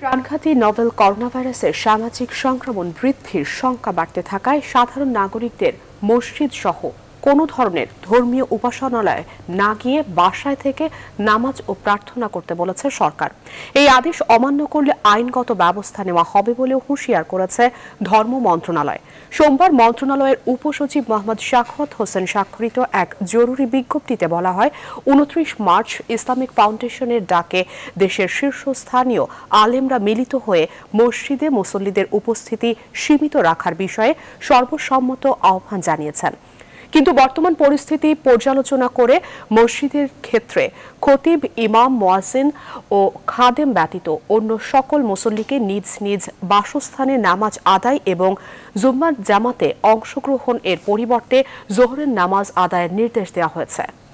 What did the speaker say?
প্রাণঘাতী নভেল করোনাভাইরাসের সামাজিক সংক্রমণ বৃদ্ধির সংখ্যা বাড়তে থাকায় সাধারণ নাগরিকদের মসজিদ সহ কোনো ধরনের ধর্মীয় উপাসনালয়ে না গিয়ে বাসায় থেকে নামাজ ও প্রার্থনা করতে বলেছে সরকার এই আদেশ অমান্য করলে আইনগত ব্যবস্থা নেওয়া হবে বলেও হুঁশিয়ার করেছে ধর্ম মন্ত্রণালয় সোমবার মন্ত্রণালয়ের উপসচিব মোহাম্মদ শাখত হোসেন স্বাক্ষরিত এক জরুরি বিজ্ঞপ্তিতে বলা হয় উনত্রিশ মার্চ ইসলামিক ফাউন্ডেশনের ডাকে দেশের শীর্ষস্থানীয় আলেমরা মিলিত হয়ে মসজিদে মুসল্লিদের উপস্থিতি সীমিত রাখার বিষয়ে সর্বসম্মত আহ্বান জানিয়েছেন কিন্তু বর্তমান পরিস্থিতি পর্যালোচনা করে মসজিদের ক্ষেত্রে খতিব ইমাম মোয়াজিন ও খাদেম ব্যতীত অন্য সকল মুসল্লিকে নিজ নিজ বাসস্থানে নামাজ আদায় এবং জুম্মার জামাতে অংশগ্রহণ এর পরিবর্তে জোহরের নামাজ আদায়ের নির্দেশ দেওয়া হয়েছে